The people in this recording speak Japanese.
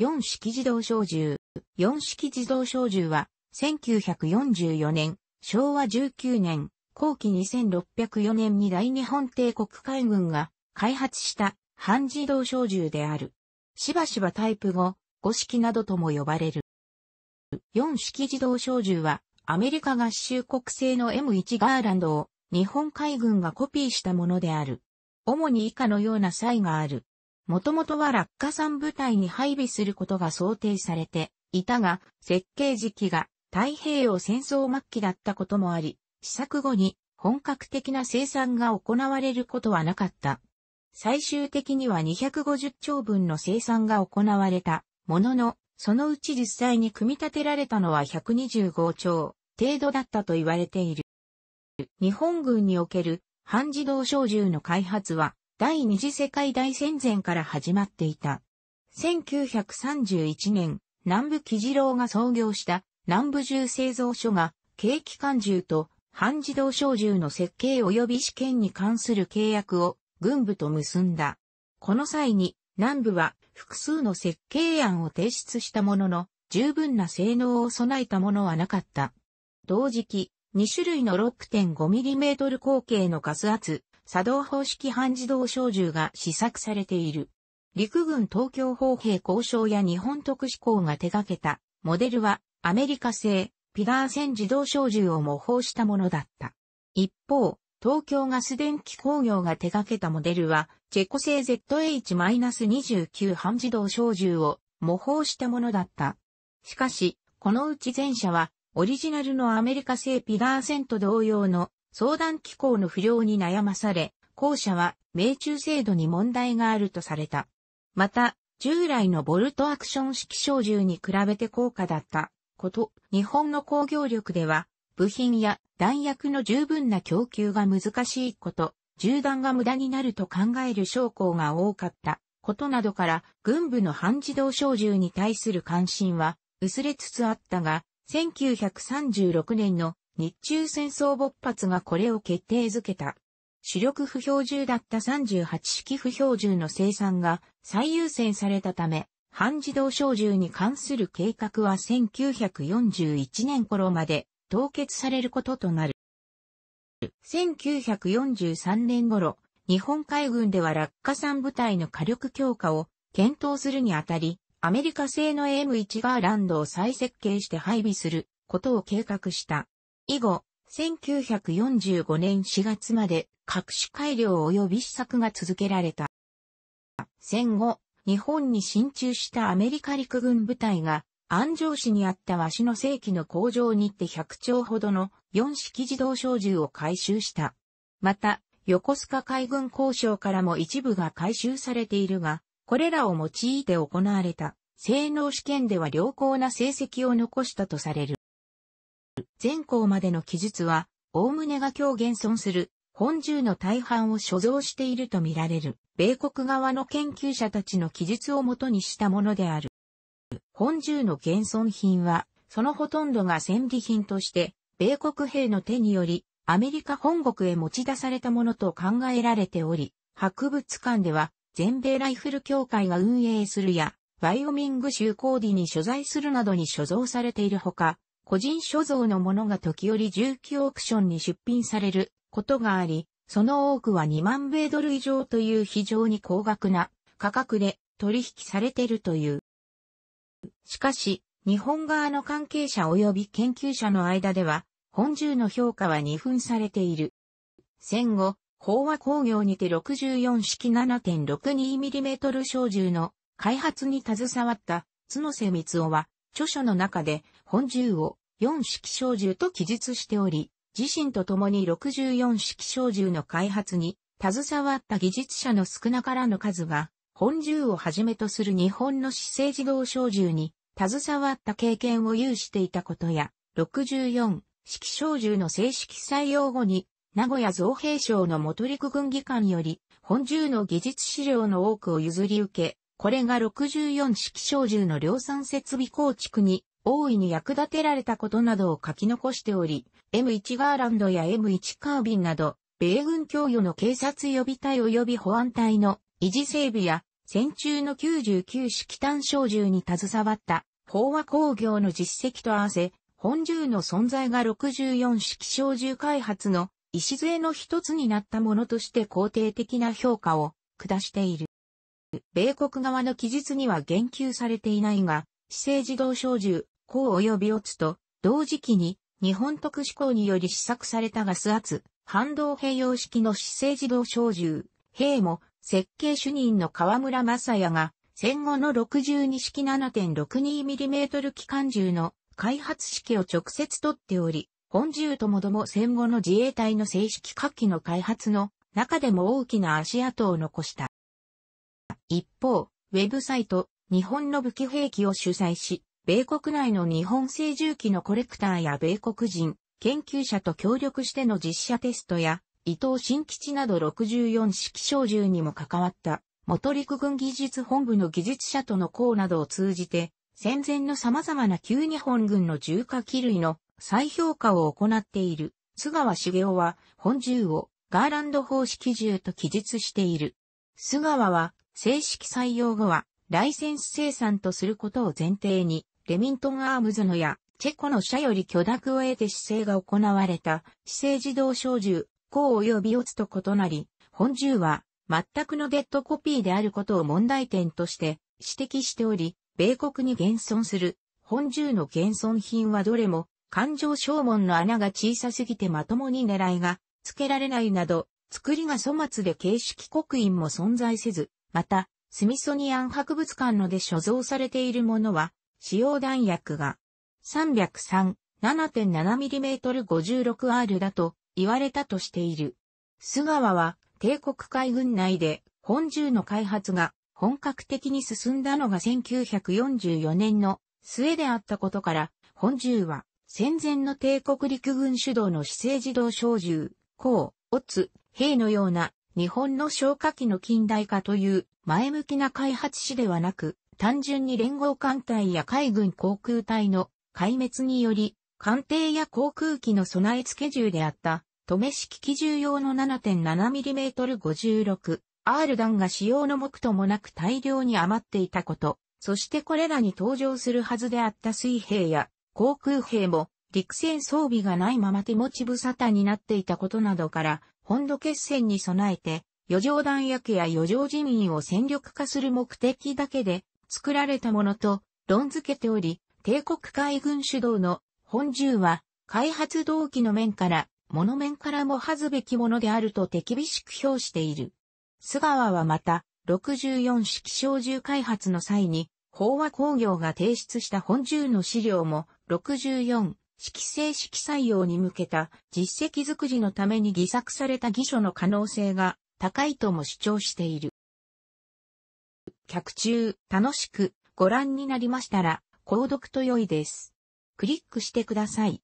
4式自動小銃。4式自動小銃は、1944年、昭和19年、後期2604年に大日本帝国海軍が開発した半自動小銃である。しばしばタイプ5、5式などとも呼ばれる。4式自動小銃は、アメリカ合衆国製の M1 ガーランドを日本海軍がコピーしたものである。主に以下のような差異がある。もともとは落下山部隊に配備することが想定されていたが、設計時期が太平洋戦争末期だったこともあり、試作後に本格的な生産が行われることはなかった。最終的には250丁分の生産が行われたものの、そのうち実際に組み立てられたのは125丁程度だったと言われている。日本軍における半自動小銃の開発は第二次世界大戦前から始まっていた。1931年、南部喜次郎が創業した南部銃製造所が、軽機関銃と半自動小銃の設計及び試験に関する契約を軍部と結んだ。この際に南部は複数の設計案を提出したものの、十分な性能を備えたものはなかった。同時期、2種類の 6.5mm 口径のガス圧作動方式半自動小銃が試作されている。陸軍東京砲兵交渉や日本特殊工が手掛けたモデルはアメリカ製ピガー線自動小銃を模倣したものだった。一方、東京ガス電気工業が手掛けたモデルはチェコ製 ZH-29 半自動小銃を模倣したものだった。しかし、このうち前者はオリジナルのアメリカ製ピガー線と同様の相談機構の不良に悩まされ、後者は命中精度に問題があるとされた。また、従来のボルトアクション式小銃に比べて高価だったこと、日本の工業力では、部品や弾薬の十分な供給が難しいこと、銃弾が無駄になると考える将校が多かったことなどから、軍部の半自動小銃に対する関心は薄れつつあったが、1936年の日中戦争勃発がこれを決定づけた。主力不標準だった38式不標準の生産が最優先されたため、半自動小銃に関する計画は1941年頃まで凍結されることとなる。1943年頃、日本海軍では落下産部隊の火力強化を検討するにあたり、アメリカ製の M1 ガーランドを再設計して配備することを計画した。以後、1945年4月まで各種改良及び施策が続けられた。戦後、日本に進駐したアメリカ陸軍部隊が安城市にあった鷲の世紀の工場にて100丁ほどの4式自動小銃を回収した。また、横須賀海軍交渉からも一部が回収されているが、これらを用いて行われた性能試験では良好な成績を残したとされる。前項までの記述は、おおむねが今日現存する本銃の大半を所蔵しているとみられる、米国側の研究者たちの記述をもとにしたものである。本銃の現存品は、そのほとんどが戦利品として、米国兵の手により、アメリカ本国へ持ち出されたものと考えられており、博物館では、全米ライフル協会が運営するや、ワイオミング州コーディに所在するなどに所蔵されているほか、個人所蔵のものが時折重機オークションに出品されることがあり、その多くは2万米ドル以上という非常に高額な価格で取引されているという。しかし、日本側の関係者及び研究者の間では、本銃の評価は二分されている。戦後、飽和工業にて64式 7.62mm 小銃の開発に携わった角瀬光夫は、著書の中で本銃を4式小銃と記述しており、自身と共に64式小銃の開発に携わった技術者の少なからぬ数が、本銃をはじめとする日本の私生自動小銃に携わった経験を有していたことや、64式小銃の正式採用後に、名古屋造兵省の元陸軍技官より、本銃の技術資料の多くを譲り受け、これが64式小銃の量産設備構築に大いに役立てられたことなどを書き残しており、M1 ガーランドや M1 カービンなど、米軍供与の警察予備隊及び保安隊の維持整備や、戦中の99式単小銃に携わった、飽和工業の実績と合わせ、本銃の存在が64式小銃開発の礎の一つになったものとして肯定的な評価を下している。米国側の記述には言及されていないが、姿勢自動小銃う及びオツと、同時期に、日本特殊鋼により試作されたガス圧、反動併用式の姿勢自動小銃、兵も、設計主任の河村正也が、戦後の62式 7.62mm 機関銃の開発式を直接取っており、本銃ともども戦後の自衛隊の正式火器の開発の中でも大きな足跡を残した。一方、ウェブサイト、日本の武器兵器を主催し、米国内の日本製銃器のコレクターや米国人、研究者と協力しての実写テストや、伊藤新吉など64式小銃にも関わった、元陸軍技術本部の技術者との講などを通じて、戦前の様々な旧日本軍の重火器類の再評価を行っている、菅川茂雄は、本銃をガーランド方式銃と記述している。菅川は、正式採用後は、ライセンス生産とすることを前提に、レミントンアームズのや、チェコの社より許諾を得て姿勢が行われた、姿勢自動小銃、項及び乙と異なり、本銃は、全くのデッドコピーであることを問題点として指摘しており、米国に現存する本銃の現存品はどれも、環状消門の穴が小さすぎてまともに狙いが付けられないなど、作りが粗末で形式刻印も存在せず、また、スミソニアン博物館ので所蔵されているものは、使用弾薬が 303-7.7mm56R だと言われたとしている。須川は帝国海軍内で本銃の開発が本格的に進んだのが1944年の末であったことから、本銃は戦前の帝国陸軍主導の姿勢自動小銃、甲、オツ、兵のような日本の消火器の近代化という前向きな開発史ではなく、単純に連合艦隊や海軍航空隊の壊滅により、艦艇や航空機の備え付け銃であった、め式機銃用の 7.7mm56R 弾が使用の目ともなく大量に余っていたこと、そしてこれらに登場するはずであった水兵や航空兵も陸戦装備がないまま手持ち無沙汰になっていたことなどから、本土決戦に備えて、余剰弾薬や余剰人員を戦力化する目的だけで、作られたものと論付けており、帝国海軍主導の本銃は開発動機の面から、物面からも恥ずべきものであると手厳しく評している。菅川はまた、64式小銃開発の際に、法和工業が提出した本銃の資料も、64式正式採用に向けた実績づくりのために偽作された偽書の可能性が高いとも主張している。客中、楽しくご覧になりましたら、購読と良いです。クリックしてください。